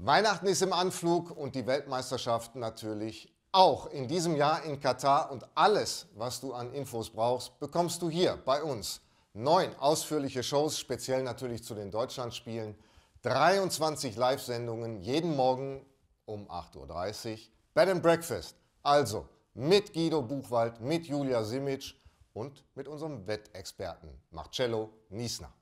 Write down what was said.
Weihnachten ist im Anflug und die Weltmeisterschaft natürlich auch in diesem Jahr in Katar und alles, was du an Infos brauchst, bekommst du hier bei uns. Neun ausführliche Shows, speziell natürlich zu den Deutschlandspielen, 23 Live-Sendungen jeden Morgen um 8.30 Uhr, Bed and Breakfast, also mit Guido Buchwald, mit Julia Simic und mit unserem Wettexperten Marcello Niesner.